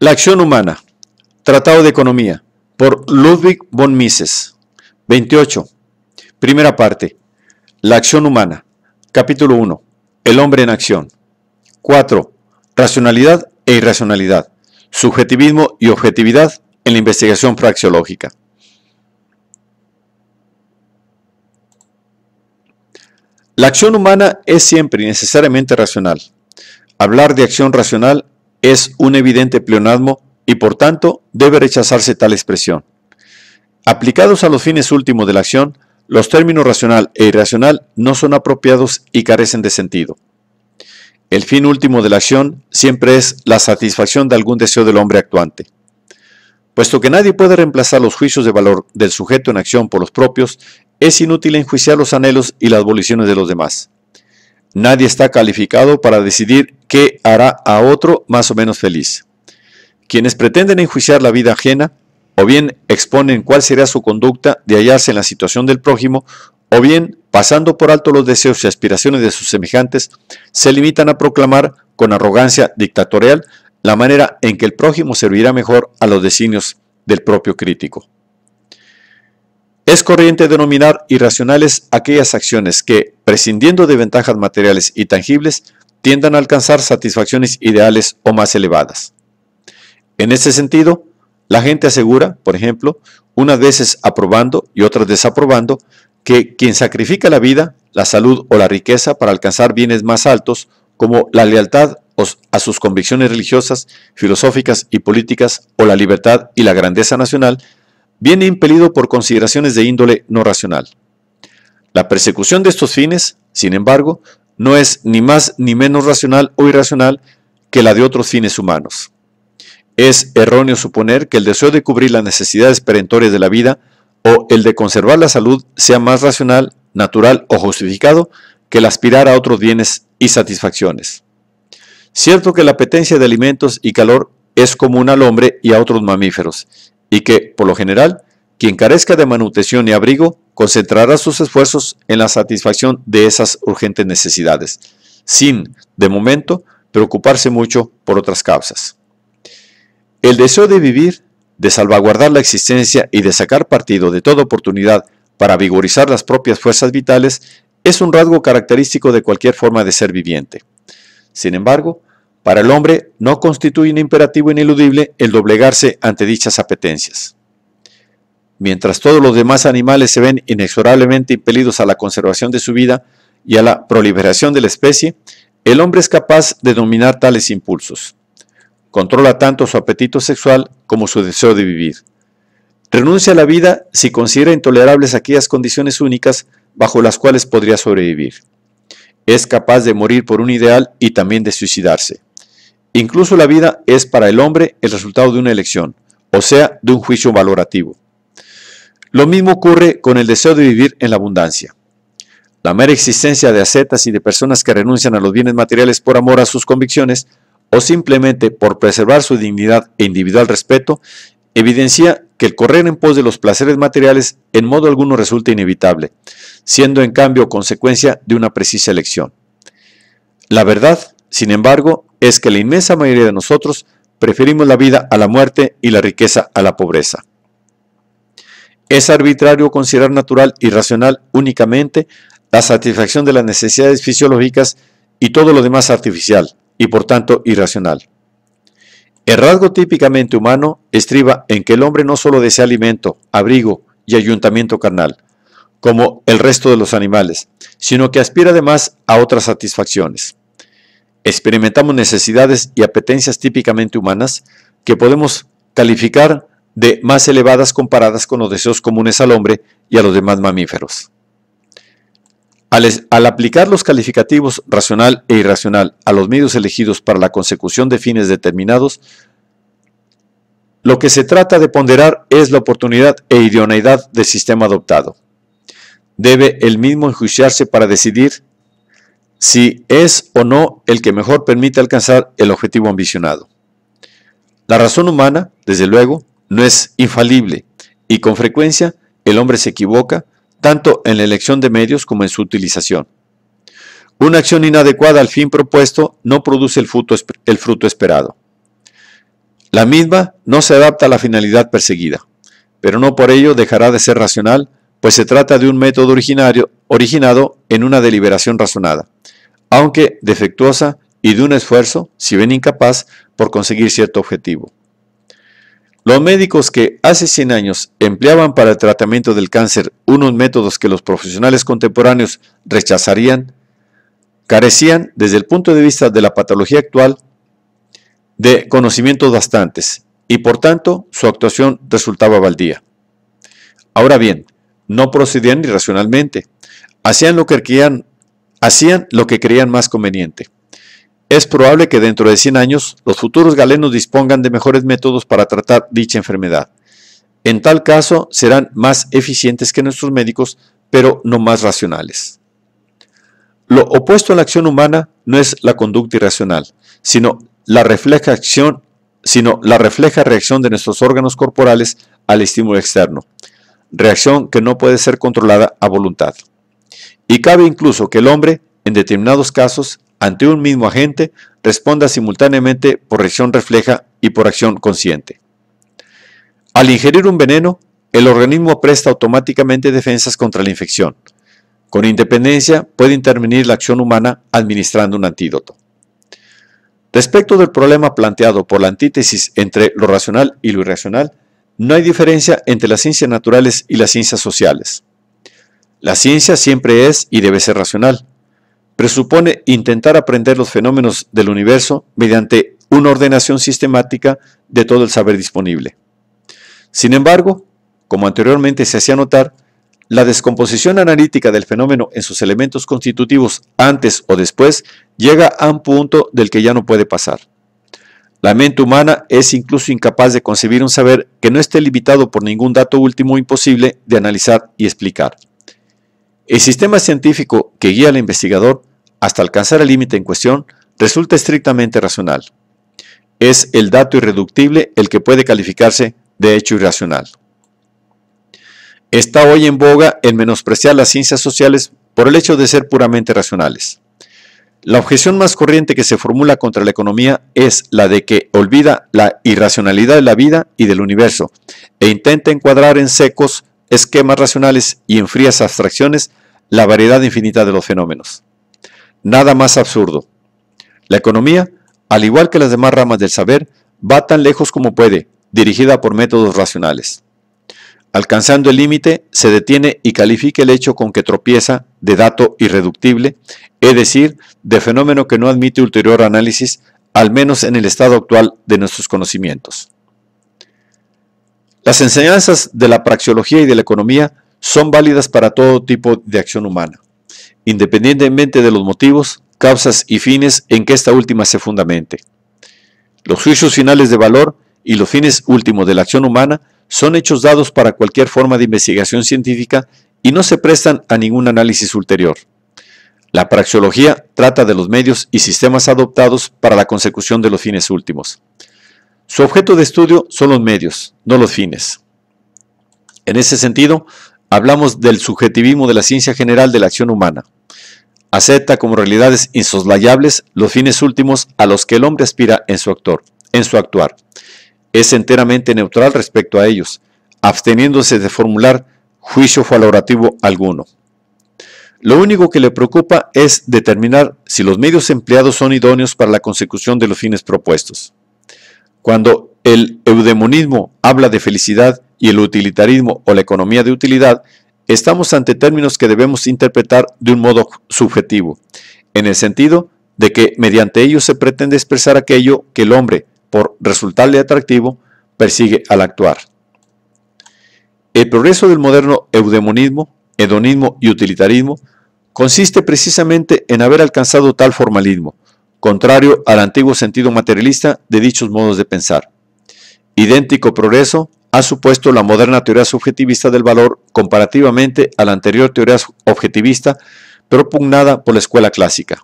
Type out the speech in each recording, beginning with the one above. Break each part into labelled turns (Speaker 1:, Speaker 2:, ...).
Speaker 1: La acción humana. Tratado de Economía. Por Ludwig von Mises. 28. Primera parte. La acción humana. Capítulo 1. El hombre en acción. 4. Racionalidad e irracionalidad. Subjetivismo y objetividad en la investigación praxeológica. La acción humana es siempre y necesariamente racional. Hablar de acción racional es un evidente pleonasmo y por tanto debe rechazarse tal expresión. Aplicados a los fines últimos de la acción, los términos racional e irracional no son apropiados y carecen de sentido. El fin último de la acción siempre es la satisfacción de algún deseo del hombre actuante. Puesto que nadie puede reemplazar los juicios de valor del sujeto en acción por los propios, es inútil enjuiciar los anhelos y las voliciones de los demás. Nadie está calificado para decidir qué hará a otro más o menos feliz. Quienes pretenden enjuiciar la vida ajena, o bien exponen cuál será su conducta de hallarse en la situación del prójimo, o bien, pasando por alto los deseos y aspiraciones de sus semejantes, se limitan a proclamar con arrogancia dictatorial la manera en que el prójimo servirá mejor a los designios del propio crítico. Es corriente denominar irracionales aquellas acciones que, prescindiendo de ventajas materiales y tangibles, tiendan a alcanzar satisfacciones ideales o más elevadas. En este sentido, la gente asegura, por ejemplo, unas veces aprobando y otras desaprobando, que quien sacrifica la vida, la salud o la riqueza para alcanzar bienes más altos, como la lealtad a sus convicciones religiosas, filosóficas y políticas, o la libertad y la grandeza nacional, viene impelido por consideraciones de índole no racional. La persecución de estos fines, sin embargo, no es ni más ni menos racional o irracional que la de otros fines humanos. Es erróneo suponer que el deseo de cubrir las necesidades perentorias de la vida o el de conservar la salud sea más racional, natural o justificado que el aspirar a otros bienes y satisfacciones. Cierto que la apetencia de alimentos y calor es común al hombre y a otros mamíferos, y que, por lo general, quien carezca de manutención y abrigo concentrará sus esfuerzos en la satisfacción de esas urgentes necesidades, sin, de momento, preocuparse mucho por otras causas. El deseo de vivir, de salvaguardar la existencia y de sacar partido de toda oportunidad para vigorizar las propias fuerzas vitales es un rasgo característico de cualquier forma de ser viviente. Sin embargo, para el hombre no constituye un imperativo ineludible el doblegarse ante dichas apetencias. Mientras todos los demás animales se ven inexorablemente impelidos a la conservación de su vida y a la proliferación de la especie, el hombre es capaz de dominar tales impulsos. Controla tanto su apetito sexual como su deseo de vivir. Renuncia a la vida si considera intolerables aquellas condiciones únicas bajo las cuales podría sobrevivir. Es capaz de morir por un ideal y también de suicidarse. Incluso la vida es para el hombre el resultado de una elección, o sea, de un juicio valorativo. Lo mismo ocurre con el deseo de vivir en la abundancia. La mera existencia de ascetas y de personas que renuncian a los bienes materiales por amor a sus convicciones o simplemente por preservar su dignidad e individual respeto, evidencia que el correr en pos de los placeres materiales en modo alguno resulta inevitable, siendo en cambio consecuencia de una precisa elección. La verdad sin embargo, es que la inmensa mayoría de nosotros preferimos la vida a la muerte y la riqueza a la pobreza. Es arbitrario considerar natural y racional únicamente la satisfacción de las necesidades fisiológicas y todo lo demás artificial y por tanto irracional. El rasgo típicamente humano estriba en que el hombre no solo desea alimento, abrigo y ayuntamiento carnal, como el resto de los animales, sino que aspira además a otras satisfacciones experimentamos necesidades y apetencias típicamente humanas que podemos calificar de más elevadas comparadas con los deseos comunes al hombre y a los demás mamíferos. Al, aplicar los calificativos racional e irracional a los medios elegidos para la consecución de fines determinados, lo que se trata de ponderar es la oportunidad e idoneidad del sistema adoptado. Debe el mismo enjuiciarse para decidir si es o no el que mejor permite alcanzar el objetivo ambicionado. La razón humana, desde luego, no es infalible y con frecuencia el hombre se equivoca tanto en la elección de medios como en su utilización. Una acción inadecuada al fin propuesto no produce el fruto, esperado. La misma no se adapta a la finalidad perseguida, pero no por ello dejará de ser racional, pues se trata de un método originario, originado en una deliberación razonada aunque defectuosa y de un esfuerzo, si bien incapaz, por conseguir cierto objetivo. Los médicos que hace 100 años empleaban para el tratamiento del cáncer unos métodos que los profesionales contemporáneos rechazarían, carecían, desde el punto de vista de la patología actual, de conocimientos bastantes y por tanto su actuación resultaba baldía. Ahora bien, no procedían irracionalmente, hacían lo que querían Hacían lo que creían más conveniente. Es probable que dentro de 100 años los futuros galenos dispongan de mejores métodos para tratar dicha enfermedad. En tal caso, serán más eficientes que nuestros médicos, pero no más racionales. Lo opuesto a la acción humana no es la conducta irracional, sino la refleja acción, sino la refleja reacción de nuestros órganos corporales al estímulo externo, reacción que no puede ser controlada a voluntad. Y cabe incluso que el hombre, en determinados casos, ante un mismo agente, responda simultáneamente por reacción refleja y por acción consciente. Al ingerir un veneno, el organismo presta automáticamente defensas contra la infección. Con independencia puede intervenir la acción humana administrando un antídoto. Respecto del problema planteado por la antítesis entre lo racional y lo irracional, no hay diferencia entre las ciencias naturales y las ciencias sociales. La ciencia siempre es y debe ser racional. Presupone intentar aprender los fenómenos del universo mediante una ordenación sistemática de todo el saber disponible. Sin embargo, como anteriormente se hacía notar, la descomposición analítica del fenómeno en sus elementos constitutivos antes o después llega a un punto del que ya no puede pasar. La mente humana es incluso incapaz de concebir un saber que no esté limitado por ningún dato último imposible de analizar y explicar. El sistema científico que guía al investigador hasta alcanzar el límite en cuestión resulta estrictamente racional. Es el dato irreductible el que puede calificarse de hecho irracional. Está hoy en boga el menospreciar las ciencias sociales por el hecho de ser puramente racionales. La objeción más corriente que se formula contra la economía es la de que olvida la irracionalidad de la vida y del universo e intenta encuadrar en secos esquemas racionales y en frías abstracciones la variedad infinita de los fenómenos. Nada más absurdo. La economía, al igual que las demás ramas del saber, va tan lejos como puede, dirigida por métodos racionales. Alcanzando el límite, se detiene y califica el hecho con que tropieza de dato irreductible, es decir, de fenómeno que no admite ulterior análisis, al menos en el estado actual de nuestros conocimientos. Las enseñanzas de la praxeología y de la economía son válidas para todo tipo de acción humana, independientemente de los motivos, causas y fines en que esta última se fundamente. Los juicios finales de valor y los fines últimos de la acción humana son hechos dados para cualquier forma de investigación científica y no se prestan a ningún análisis ulterior. La praxeología trata de los medios y sistemas adoptados para la consecución de los fines últimos. Su objeto de estudio son los medios, no los fines. En ese sentido, hablamos del subjetivismo de la ciencia general de la acción humana. Acepta como realidades insoslayables los fines últimos a los que el hombre aspira en su, actor, en su actuar. Es enteramente neutral respecto a ellos, absteniéndose de formular juicio valorativo alguno. Lo único que le preocupa es determinar si los medios empleados son idóneos para la consecución de los fines propuestos. Cuando el eudemonismo habla de felicidad y el utilitarismo o la economía de utilidad, estamos ante términos que debemos interpretar de un modo subjetivo, en el sentido de que mediante ellos se pretende expresar aquello que el hombre, por resultarle atractivo, persigue al actuar. El progreso del moderno eudemonismo, hedonismo y utilitarismo consiste precisamente en haber alcanzado tal formalismo, contrario al antiguo sentido materialista de dichos modos de pensar. Idéntico progreso ha supuesto la moderna teoría subjetivista del valor comparativamente a la anterior teoría objetivista propugnada por la escuela clásica.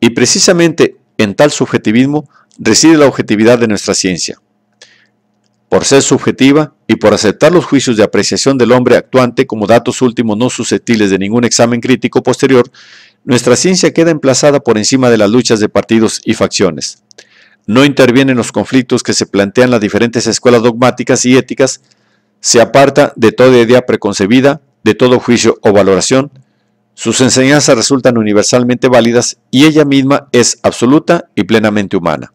Speaker 1: Y precisamente en tal subjetivismo reside la objetividad de nuestra ciencia. Por ser subjetiva y por aceptar los juicios de apreciación del hombre actuante como datos últimos no susceptibles de ningún examen crítico posterior, nuestra ciencia queda emplazada por encima de las luchas de partidos y facciones. No interviene en los conflictos que se plantean las diferentes escuelas dogmáticas y éticas, se aparta de toda idea preconcebida, de todo juicio o valoración, sus enseñanzas resultan universalmente válidas y ella misma es absoluta y plenamente humana.